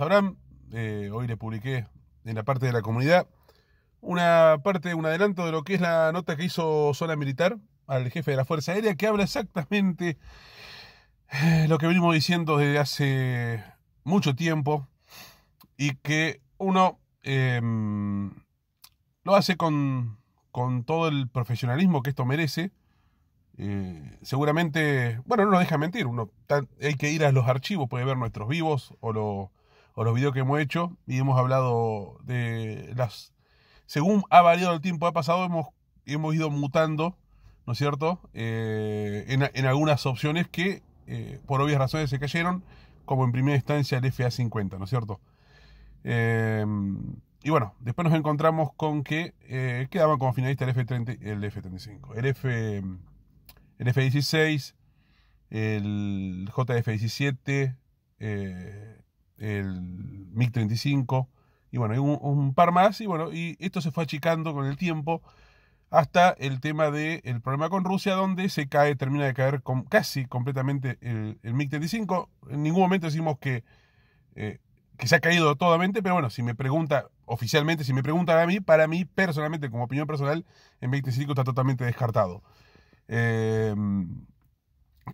sabrán, eh, hoy le publiqué en la parte de la comunidad una parte, un adelanto de lo que es la nota que hizo Sola Militar al jefe de la Fuerza Aérea, que habla exactamente eh, lo que venimos diciendo desde hace mucho tiempo y que uno em, lo hace con, todo el profesionalismo que esto merece. Eh, seguramente, bueno, no nos deja mentir, uno, hay que ir a los archivos, puede ver nuestros vivos o, lo, o los videos que hemos hecho y hemos hablado de las... Según ha variado el tiempo, ha pasado, hemos, hemos ido mutando, ¿no es cierto?, eh, en, algunas opciones que eh, por obvias razones se cayeron, como en primera instancia el FA50, ¿no es cierto? Em, y bueno, después nos encontramos con que eh, quedaban como finalistas el F30, el F35, el F el F16, el JF17, el MiG-35, y bueno, hay un, par más, y bueno, y esto se fue achicando con el tiempo hasta el tema del problema con Rusia, donde se cae, termina de caer casi completamente el, MiG-35. En ningún momento decimos que, eh, que se ha caído totalmente, pero bueno, si me pregunta oficialmente, si me preguntan a mí, para mí personalmente, como opinión personal, el MiG-35 está totalmente descartado. Eh,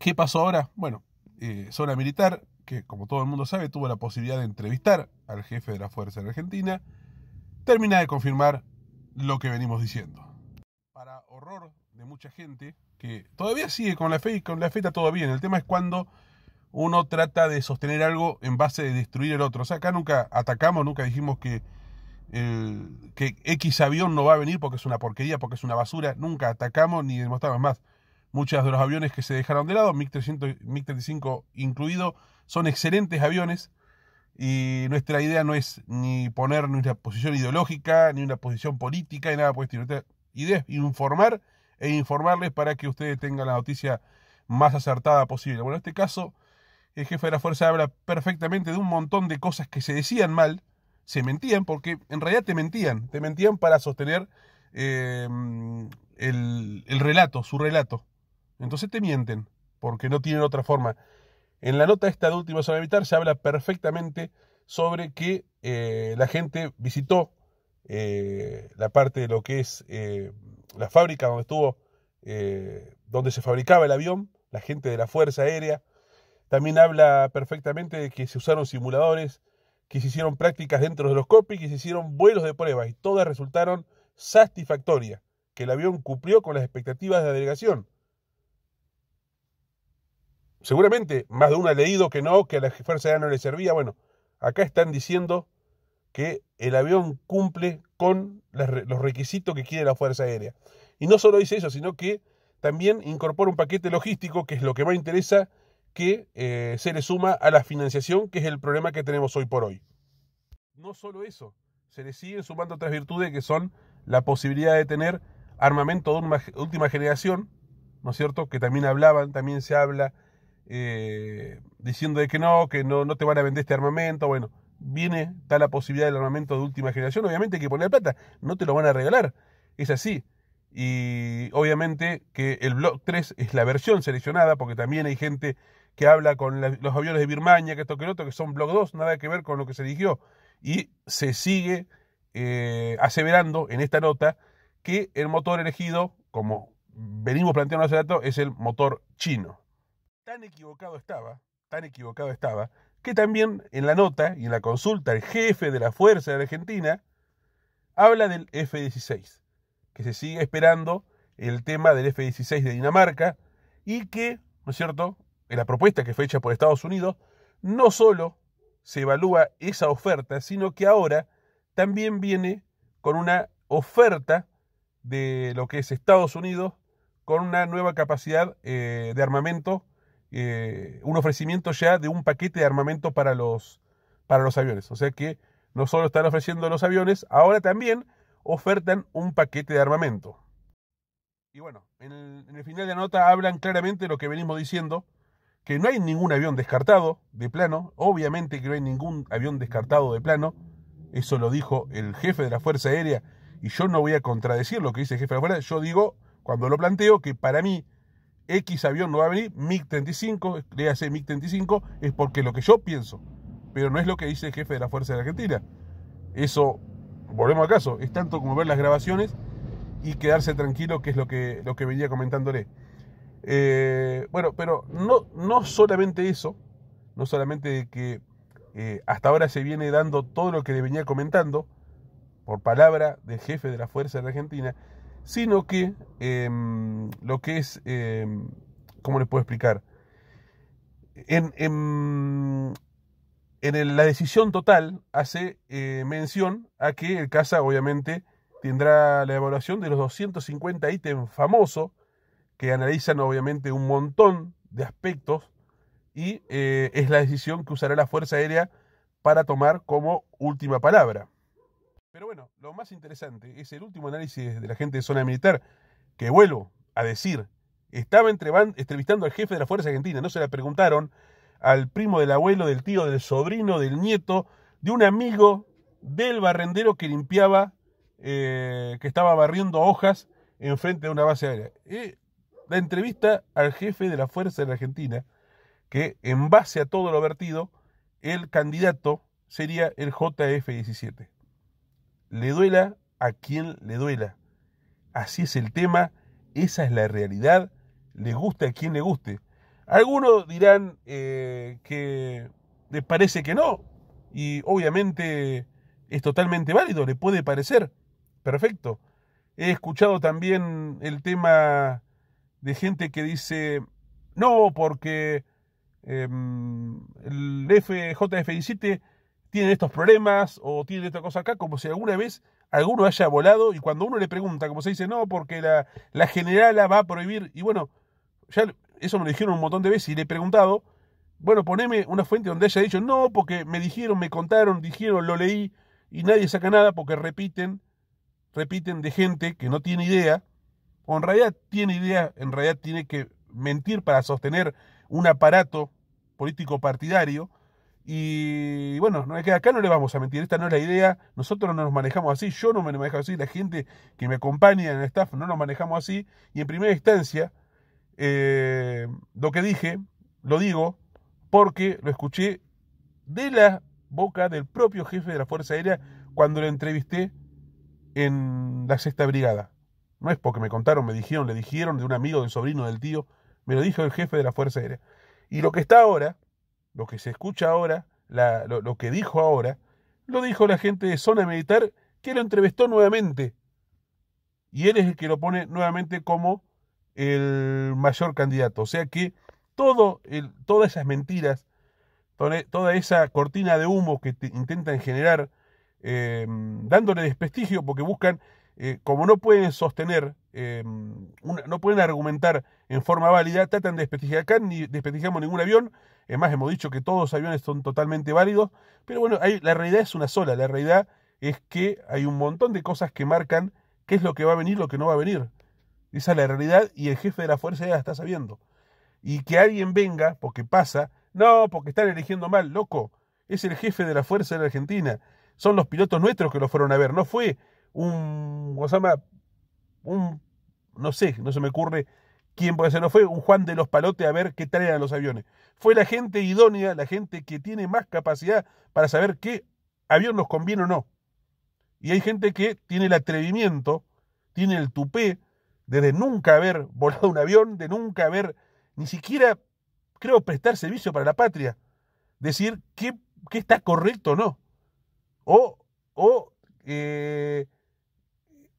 ¿Qué pasó ahora? Bueno, eh, zona militar, que como todo el mundo sabe tuvo la posibilidad de entrevistar al jefe de la fuerza de Argentina, termina de confirmar lo que venimos diciendo. Para horror de mucha gente que todavía sigue con la fe y con la fe está todo bien, el tema es cuando uno trata de sostener algo en base de destruir el otro. O sea, acá nunca atacamos, nunca dijimos que, que X avión no va a venir porque es una porquería, porque es una basura. Nunca atacamos ni demostramos más. Muchos de los aviones que se dejaron de lado, MiG-35 incluido, son excelentes aviones y nuestra idea no es ni poner ni una posición ideológica, ni una posición política, ni nada por el estilo. idea es informar e informarles para que ustedes tengan la noticia más acertada posible. Bueno, en este caso, el jefe de la fuerza habla perfectamente de un montón de cosas que se decían mal, se mentían, porque en realidad te mentían, te mentían para sostener eh, el, el relato, su relato. Entonces te mienten, porque no tienen otra forma. En la nota esta de Último sobre se habla perfectamente sobre que eh, la gente visitó eh, la parte de lo que es eh, la fábrica donde estuvo, donde se fabricaba el avión, la gente de la Fuerza Aérea. También habla perfectamente de que se usaron simuladores, que se hicieron prácticas dentro de los copies, que se hicieron vuelos de prueba y todas resultaron satisfactorias, que el avión cumplió con las expectativas de la delegación seguramente más de uno ha leído que no, que a la Fuerza Aérea no le servía. Bueno, acá están diciendo que el avión cumple con los requisitos que quiere la Fuerza Aérea. Y no solo dice eso, sino que también incorpora un paquete logístico, que es lo que más interesa, que eh, se le suma a la financiación, que es el problema que tenemos hoy por hoy. No solo eso, se le siguen sumando otras virtudes que son la posibilidad de tener armamento de última generación, ¿no es cierto? Que también hablaban, también se habla eh, diciendo de que no, que no, no te van a vender este armamento, bueno, viene, está la posibilidad del armamento de última generación, obviamente hay que poner plata, no te lo van a regalar, es así. Y obviamente que el Block 3 es la versión seleccionada, porque también hay gente que habla con los aviones de Birmania, que esto que otro, que son Block 2, nada que ver con lo que se eligió. Y se sigue eh, aseverando en esta nota que el motor elegido, como venimos planteando hace rato, es el motor chino. Tan equivocado estaba, tan equivocado estaba, que también en la nota y en la consulta el jefe de la Fuerza de Argentina habla del F-16, que se sigue esperando el tema del F-16 de Dinamarca y que, ¿no es cierto?, en la propuesta que fue hecha por Estados Unidos, no solo se evalúa esa oferta, sino que ahora también viene con una oferta de lo que es Estados Unidos, con una nueva capacidad eh, de armamento eh, un ofrecimiento ya de un paquete de armamento para los, para los aviones. O sea que no solo están ofreciendo los aviones, ahora también ofertan un paquete de armamento. Y bueno, en el, final de la nota hablan claramente lo que venimos diciendo, que no hay ningún avión descartado de plano, obviamente que no hay ningún avión descartado de plano, eso lo dijo el jefe de la Fuerza Aérea, y yo no voy a contradecir lo que dice el jefe de la Fuerza, Aérea, yo digo, cuando lo planteo, que para mí X avión no va a venir, MiG-35, le hace MiG-35, es porque lo que yo pienso, pero no es lo que dice el jefe de la Fuerza de Argentina. Eso, volvemos al caso, es tanto como ver las grabaciones y quedarse tranquilo, que es lo que, lo que venía comentándole. Eh, bueno, pero no, no solamente eso, no solamente que eh, hasta ahora se viene dando todo lo que le venía comentando por palabra del jefe de la Fuerza de la Argentina, sino que em, lo que es, em, ¿cómo les puedo explicar? En, em, la decisión total hace eh, mención a que el CASA obviamente tendrá la evaluación de los 250 ítems famosos que analizan obviamente un montón de aspectos y eh, es la decisión que usará la Fuerza Aérea para tomar como última palabra. Pero bueno, lo más interesante es el último análisis de la gente de zona militar, que vuelvo a decir, estaba entrevistando al jefe de la Fuerza Argentina, no se la preguntaron al primo del abuelo, del tío, del sobrino, del nieto, de un amigo del barrendero que limpiaba, eh, que estaba barriendo hojas en frente de una base aérea. Y la entrevista al jefe de la Fuerza de la Argentina, que en base a todo lo vertido, el candidato sería el JF-17 le duela a quien le duela. Así es el tema, esa es la realidad, le gusta a quien le guste. Algunos dirán eh, que les parece que no, y obviamente es totalmente válido, le puede parecer. Perfecto. He escuchado también el tema de gente que dice, no, porque em, el FJF17 tienen estos problemas o tiene esta cosa acá, como si alguna vez alguno haya volado y cuando uno le pregunta, como se dice, no, porque la, la generala va a prohibir, y bueno, ya eso me lo dijeron un montón de veces y le he preguntado, bueno, poneme una fuente donde haya dicho, no, porque me dijeron, me contaron, dijeron, lo leí y nadie saca nada porque repiten, repiten de gente que no tiene idea, o en realidad tiene idea, en realidad tiene que mentir para sostener un aparato político partidario, y bueno, no, es que acá no le vamos a mentir, esta no es la idea, nosotros no nos manejamos así, yo no me manejo así, la gente que me acompaña en el staff no nos manejamos así, y en primera instancia, eh, lo que dije, lo digo, porque lo escuché de la boca del propio jefe de la Fuerza Aérea cuando lo entrevisté en la Sexta Brigada. No es porque me contaron, me dijeron, le dijeron de un amigo, del sobrino, del tío, me lo dijo el jefe de la Fuerza Aérea. Y lo que está ahora, lo que se escucha ahora, lo, que dijo ahora, lo dijo la gente de Zona Militar que lo entrevistó nuevamente. Y él es el que lo pone nuevamente como el mayor candidato. O sea que todo el, todas esas mentiras, toda esa cortina de humo que intentan generar, eh, dándole desprestigio porque buscan, eh, como no pueden sostener Em, no pueden argumentar en forma válida, tratan de desprestigiar acá, ni desprestigiamos ningún avión, es más, hemos dicho que todos los aviones son totalmente válidos, pero bueno, la realidad es una sola, la realidad es que hay un montón de cosas que marcan qué es lo que va a venir, lo que no va a venir. Esa es la realidad y el jefe de la Fuerza la está sabiendo. Y que alguien venga, porque pasa, no, porque están eligiendo mal, loco, es el jefe de la Fuerza la Argentina, son los pilotos nuestros que lo fueron a ver, no fue un, Osama, un no sé, no se me ocurre quién puede ser, no fue un Juan de los Palotes a ver qué tal eran los aviones. Fue la gente idónea, la gente que tiene más capacidad para saber qué avión nos conviene o no. Y hay gente que tiene el atrevimiento, tiene el tupé de, nunca haber volado un avión, de nunca haber ni siquiera, creo, prestar servicio para la patria. Decir qué, está correcto o no. O, o eh,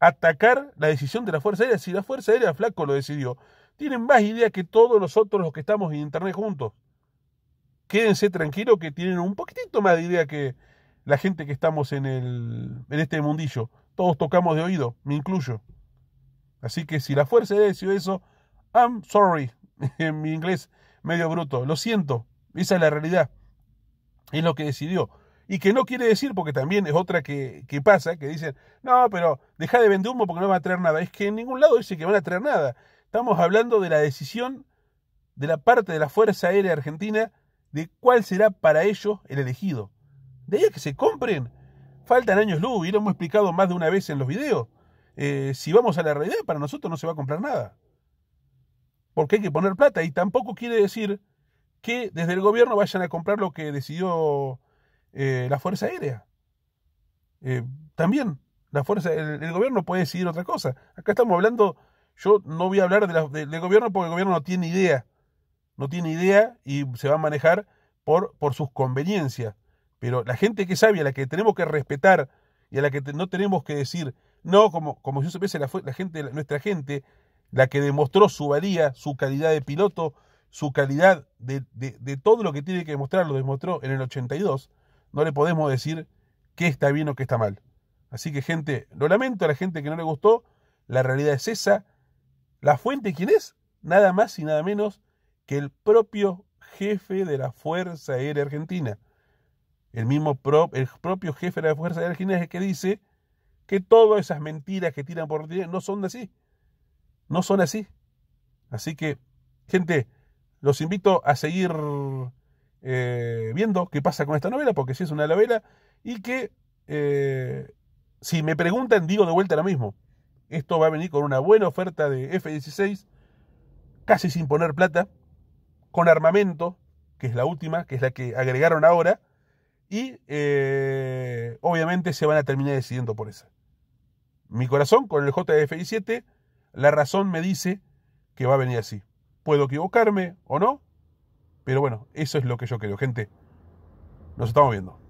atacar la decisión de la Fuerza Aérea. Si la Fuerza Aérea Flaco lo decidió, tienen más idea que todos nosotros los que estamos en Internet juntos. Quédense tranquilos que tienen un poquitito más de idea que la gente que estamos en, el, en este mundillo. Todos tocamos de oído, me incluyo. Así que si la Fuerza Aérea decidió eso, I'm sorry, en mi inglés medio bruto, lo siento, esa es la realidad. Es lo que decidió. Y que no quiere decir, porque también es otra que, pasa, que dicen, no, pero deja de vender humo porque no va a traer nada. Es que en ningún lado dice que van a traer nada. Estamos hablando de la decisión de la parte de la Fuerza Aérea Argentina de cuál será para ellos el elegido. De ahí que se compren. Faltan años luz y lo hemos explicado más de una vez en los videos. Eh, si vamos a la realidad, para nosotros no se va a comprar nada. Porque hay que poner plata y tampoco quiere decir que desde el gobierno vayan a comprar lo que decidió eh, la Fuerza Aérea. Eh, también la fuerza, el, gobierno puede decidir otra cosa. Acá estamos hablando, yo no voy a hablar de del gobierno porque el gobierno no tiene idea. No tiene idea y se va a manejar por, por sus conveniencias. Pero la gente que sabe, a la que tenemos que respetar y a la que no tenemos que decir, no, como, como si supiese la, la gente, nuestra gente, la que demostró su valía, su calidad de piloto, su calidad de, de, de todo lo que tiene que demostrar, lo demostró en el 82. No le podemos decir qué está bien o qué está mal. Así que gente, lo lamento a la gente que no le gustó, la realidad es esa. ¿La fuente quién es? Nada más y nada menos que el propio jefe de la Fuerza Aérea Argentina. El mismo el propio jefe de la Fuerza Aérea Argentina es el que dice que todas esas mentiras que tiran por ti no son así. No son así. Así que, gente, los invito a seguir eh, viendo qué pasa con esta novela, porque si es una novela, y que eh, si me preguntan, digo de vuelta lo mismo. Esto va a venir con una buena oferta de F-16, casi sin poner plata, con armamento, que es la última, que es la que agregaron ahora, y eh, obviamente se van a terminar decidiendo por esa. Mi corazón con el JF-17, la razón me dice que va a venir así. Puedo equivocarme o no, pero bueno, eso es lo que yo creo, gente. Nos estamos viendo.